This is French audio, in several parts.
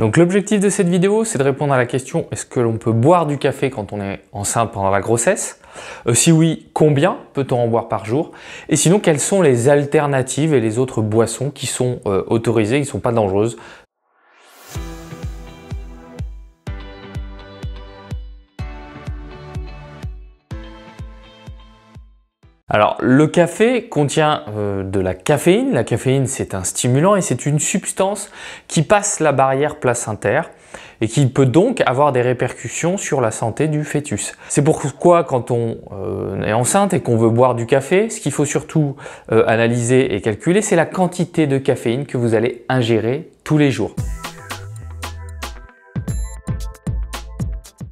Donc l'objectif de cette vidéo, c'est de répondre à la question est-ce que l'on peut boire du café quand on est enceinte pendant la grossesse euh, Si oui, combien peut-on en boire par jour Et sinon, quelles sont les alternatives et les autres boissons qui sont euh, autorisées, qui ne sont pas dangereuses Alors le café contient euh, de la caféine. La caféine c'est un stimulant et c'est une substance qui passe la barrière placentaire et qui peut donc avoir des répercussions sur la santé du fœtus. C'est pourquoi quand on euh, est enceinte et qu'on veut boire du café, ce qu'il faut surtout euh, analyser et calculer, c'est la quantité de caféine que vous allez ingérer tous les jours.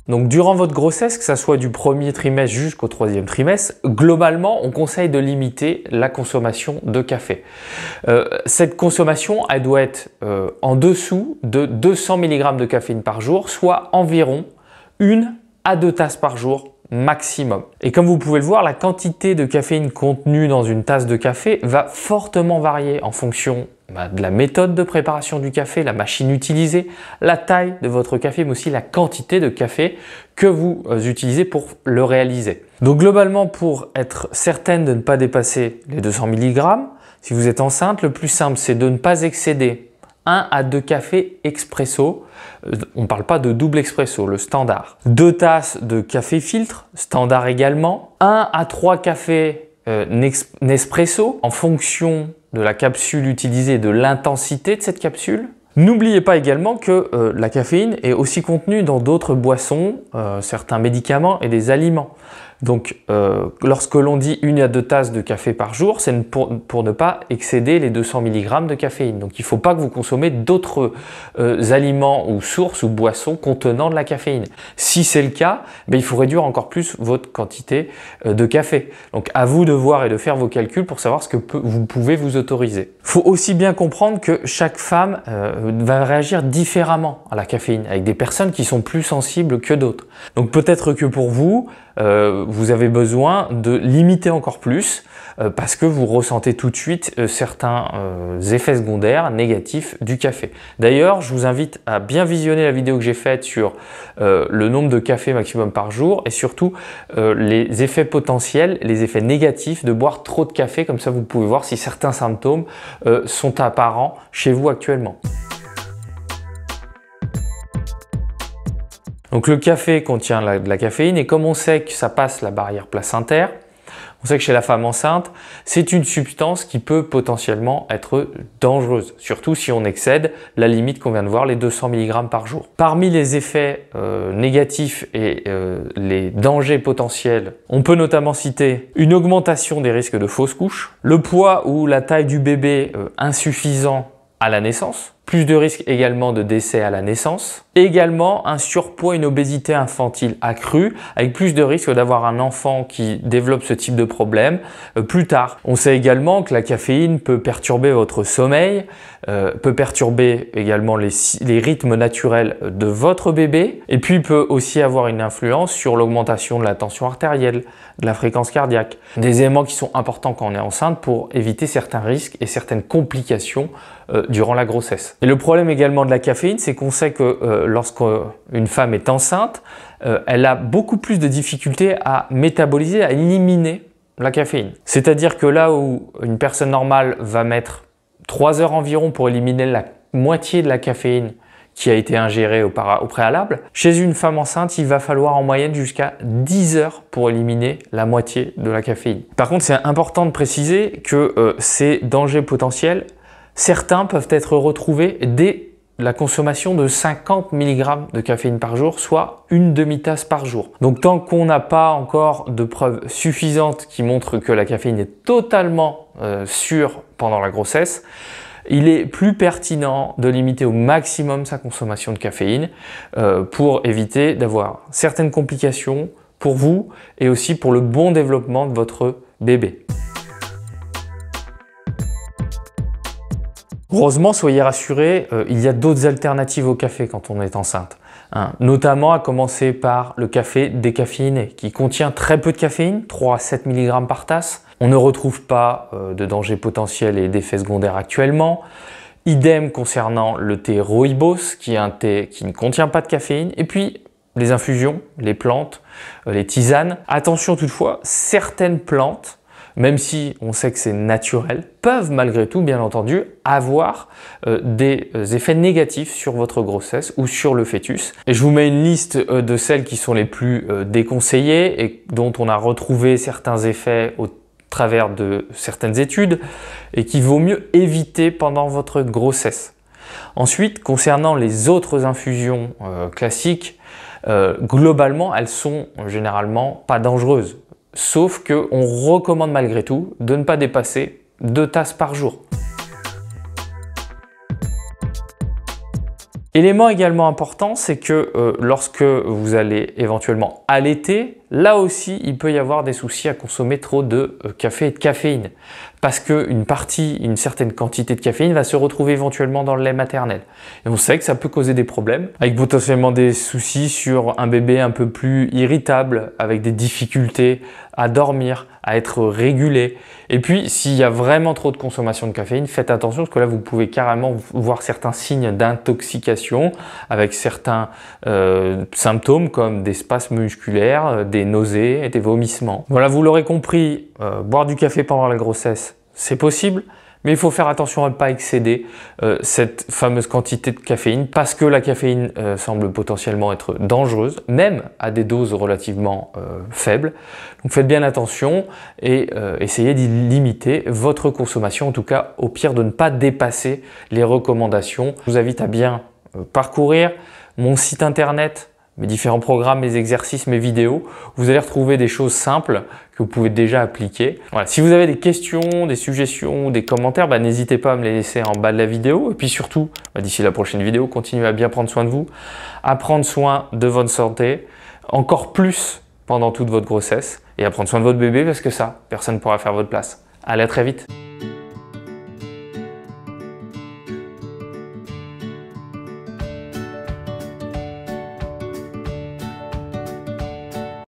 Donc durant votre grossesse, que ça soit du premier trimestre jusqu'au troisième trimestre, globalement, on conseille de limiter la consommation de café. Euh, cette consommation, elle doit être euh, en dessous de 200 mg de caféine par jour, soit environ une à deux tasses par jour maximum. Et comme vous pouvez le voir, la quantité de caféine contenue dans une tasse de café va fortement varier en fonction bah, de la méthode de préparation du café, la machine utilisée, la taille de votre café, mais aussi la quantité de café que vous euh, utilisez pour le réaliser. Donc globalement, pour être certaine de ne pas dépasser les 200 mg, si vous êtes enceinte, le plus simple, c'est de ne pas excéder un à deux cafés expresso. Euh, on ne parle pas de double expresso, le standard. Deux tasses de café filtre, standard également. Un à trois cafés euh, Nespresso en fonction de la capsule utilisée de l'intensité de cette capsule. N'oubliez pas également que euh, la caféine est aussi contenue dans d'autres boissons, euh, certains médicaments et des aliments. Donc, euh, lorsque l'on dit une à deux tasses de café par jour, c'est pour, ne pas excéder les 200 mg de caféine. Donc, il ne faut pas que vous consommez d'autres euh, aliments ou sources ou boissons contenant de la caféine. Si c'est le cas, ben, il faut réduire encore plus votre quantité euh, de café. Donc, à vous de voir et de faire vos calculs pour savoir ce que vous pouvez vous autoriser. Il faut aussi bien comprendre que chaque femme va réagir différemment à la caféine, avec des personnes qui sont plus sensibles que d'autres. Donc, peut-être que pour vous, euh, vous avez besoin de limiter encore plus euh, parce que vous ressentez tout de suite euh, certains effets secondaires négatifs du café. D'ailleurs, je vous invite à bien visionner la vidéo que j'ai faite sur le nombre de cafés maximum par jour et surtout les effets potentiels, les effets négatifs de boire trop de café. Comme ça, vous pouvez voir si certains symptômes sont apparents chez vous actuellement. Donc le café contient de la caféine et comme on sait que ça passe la barrière placentaire, on sait que chez la femme enceinte, c'est une substance qui peut potentiellement être dangereuse, surtout si on excède la limite qu'on vient de voir, les 200 mg par jour. Parmi les effets euh, négatifs et euh, les dangers potentiels, on peut notamment citer une augmentation des risques de fausse couche, le poids ou la taille du bébé euh, insuffisant à la naissance, plus de risques également de décès à la naissance, également un surpoids, une obésité infantile accrue, avec plus de risques d'avoir un enfant qui développe ce type de problème euh, plus tard. On sait également que la caféine peut perturber votre sommeil, euh, peut perturber également les, rythmes naturels de votre bébé, et puis peut aussi avoir une influence sur l'augmentation de la tension artérielle, de la fréquence cardiaque. Des éléments qui sont importants quand on est enceinte pour éviter certains risques et certaines complications euh, durant la grossesse. Et le problème également de la caféine, c'est qu'on sait que euh, lorsque lorsqu'une femme est enceinte, euh, elle a beaucoup plus de difficultés à métaboliser, à éliminer la caféine. C'est-à-dire que là où une personne normale va mettre 3 heures environ pour éliminer la moitié de la caféine qui a été ingérée au, préalable, chez une femme enceinte, il va falloir en moyenne jusqu'à 10 heures pour éliminer la moitié de la caféine. Par contre, c'est important de préciser que euh, ces dangers potentiels Certains peuvent être retrouvés dès la consommation de 50 mg de caféine par jour, soit une demi-tasse par jour. Donc tant qu'on n'a pas encore de preuves suffisantes qui montrent que la caféine est totalement euh, sûre pendant la grossesse, il est plus pertinent de limiter au maximum sa consommation de caféine euh, pour éviter d'avoir certaines complications pour vous et aussi pour le bon développement de votre bébé. Heureusement, soyez rassurés, euh, il y a d'autres alternatives au café quand on est enceinte. Hein. notamment à commencer par le café décaféiné, qui contient très peu de caféine, 3 à 7 mg par tasse. On ne retrouve pas euh, de danger potentiel et d'effets secondaires actuellement. Idem concernant le thé rooibos, qui est un thé qui ne contient pas de caféine. Et puis, les infusions, les plantes, euh, les tisanes. Attention toutefois, certaines plantes même si on sait que c'est naturel, peuvent malgré tout, bien entendu, avoir euh, des euh, effets négatifs sur votre grossesse ou sur le fœtus. Et je vous mets une liste euh, de celles qui sont les plus déconseillées et dont on a retrouvé certains effets au travers de certaines études et qui vaut mieux éviter pendant votre grossesse. Ensuite, concernant les autres infusions classiques, globalement, elles sont généralement pas dangereuses Sauf qu'on recommande malgré tout de ne pas dépasser deux tasses par jour. Élément également important, c'est que euh, lorsque vous allez éventuellement allaiter, là aussi, il peut y avoir des soucis à consommer trop de euh, café et de caféine. Parce qu'une partie, une certaine quantité de caféine va se retrouver éventuellement dans le lait maternel. Et on sait que ça peut causer des problèmes, avec potentiellement des soucis sur un bébé un peu plus irritable, avec des difficultés à dormir, à être régulé. Et puis, s'il y a vraiment trop de consommation de caféine, faites attention, parce que là, vous pouvez carrément voir certains signes d'intoxication, avec certains euh, symptômes comme des spasmes musculaires, euh, des nausées et des vomissements. Voilà, vous l'aurez compris, euh, boire du café pendant la grossesse, c'est possible, mais il faut faire attention à ne pas excéder euh, cette fameuse quantité de caféine parce que la caféine euh, semble potentiellement être dangereuse, même à des doses relativement faibles. Donc faites bien attention et essayez d'y limiter votre consommation, en tout cas au pire de ne pas dépasser les recommandations. Je vous invite à bien parcourir mon site internet mes différents programmes, mes exercices, mes vidéos. Vous allez retrouver des choses simples que vous pouvez déjà appliquer. Voilà. Si vous avez des questions, des suggestions, des commentaires, bah, n'hésitez pas à me les laisser en bas de la vidéo. Et puis surtout, bah, d'ici la prochaine vidéo, continuez à bien prendre soin de vous, à prendre soin de votre santé, encore plus pendant toute votre grossesse, et à prendre soin de votre bébé parce que ça, personne ne pourra faire votre place. Allez, à très vite